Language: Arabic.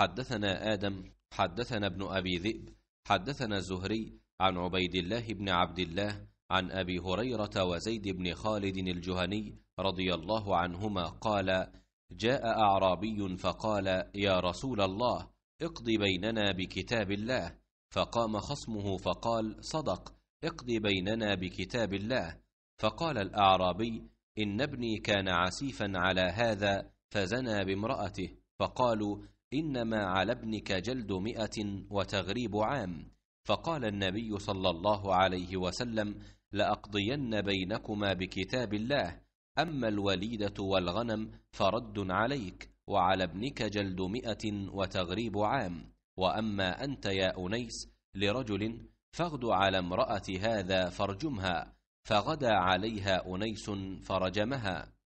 حدثنا آدم حدثنا ابن أبي ذئب حدثنا الزهري عن عبيد الله بن عبد الله عن أبي هريرة وزيد بن خالد الجهني رضي الله عنهما قال جاء أعرابي فقال يا رسول الله اقض بيننا بكتاب الله فقام خصمه فقال صدق اقض بيننا بكتاب الله فقال الأعرابي إن ابني كان عسيفا على هذا فزنى بامرأته فقالوا إنما على ابنك جلد مئة وتغريب عام فقال النبي صلى الله عليه وسلم لأقضين بينكما بكتاب الله أما الوليدة والغنم فرد عليك وعلى ابنك جلد مئة وتغريب عام وأما أنت يا أنيس لرجل فاغد على امرأة هذا فارجمها فغدا عليها أنيس فرجمها